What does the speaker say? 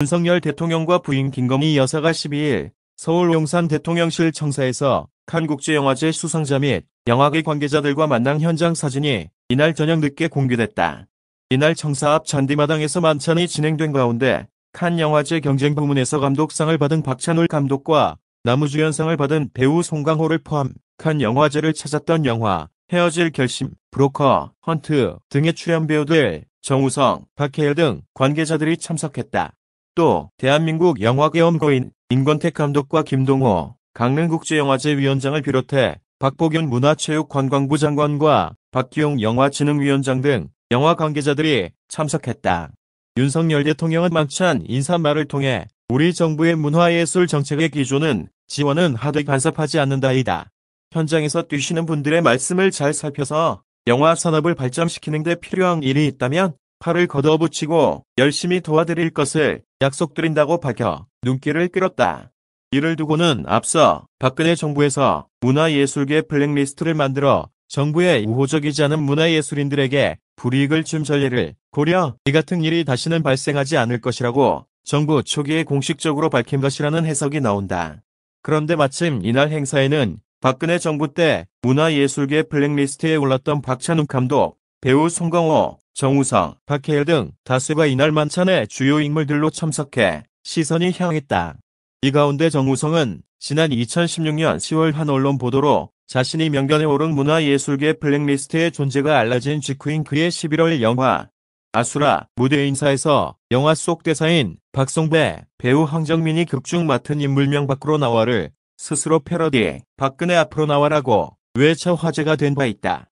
윤석열 대통령과 부인 김건희 여사가 12일 서울 용산 대통령실 청사에서 칸국제영화제 수상자 및 영화계 관계자들과 만난 현장 사진이 이날 저녁 늦게 공개됐다. 이날 청사 앞 잔디마당에서 만찬이 진행된 가운데 칸 영화제 경쟁 부문에서 감독상을 받은 박찬울 감독과 나무주연상을 받은 배우 송강호를 포함 칸 영화제를 찾았던 영화 헤어질 결심, 브로커, 헌트 등의 출연 배우들 정우성, 박혜일등 관계자들이 참석했다. 또 대한민국 영화계 엄거인 임권택 감독과 김동호, 강릉국제영화제 위원장을 비롯해 박보균 문화체육관광부 장관과 박기용 영화진흥위원장 등 영화 관계자들이 참석했다. 윤석열 대통령은 막찬 인사말을 통해 우리 정부의 문화예술 정책의 기조는 지원은 하되 간섭하지 않는다이다. 현장에서 뛰시는 분들의 말씀을 잘 살펴서 영화 산업을 발전시키는 데 필요한 일이 있다면 팔을 걷어붙이고 열심히 도와드릴 것을 약속드린다고 밝혀 눈길을 끌었다. 이를 두고는 앞서 박근혜 정부에서 문화예술계 블랙리스트를 만들어 정부의 우호적이지 않은 문화예술인들에게 불이익을 준 전례를 고려 이 같은 일이 다시는 발생하지 않을 것이라고 정부 초기에 공식적으로 밝힌 것이라는 해석이 나온다. 그런데 마침 이날 행사에는 박근혜 정부 때 문화예술계 블랙리스트에 올랐던 박찬욱 감독, 배우 송강호, 정우성, 박해일 등 다수가 이날 만찬에 주요 인물들로 참석해 시선이 향했다. 이 가운데 정우성은 지난 2016년 10월 한 언론 보도로 자신이 명단에 오른 문화예술계 블랙리스트의 존재가 알려진 직후인 그의 11월 영화 아수라 무대 인사에서 영화 속 대사인 박성배 배우 황정민이 극중 맡은 인물명 밖으로 나와를 스스로 패러디 박근혜 앞으로 나와라고 외쳐 화제가 된 바 있다.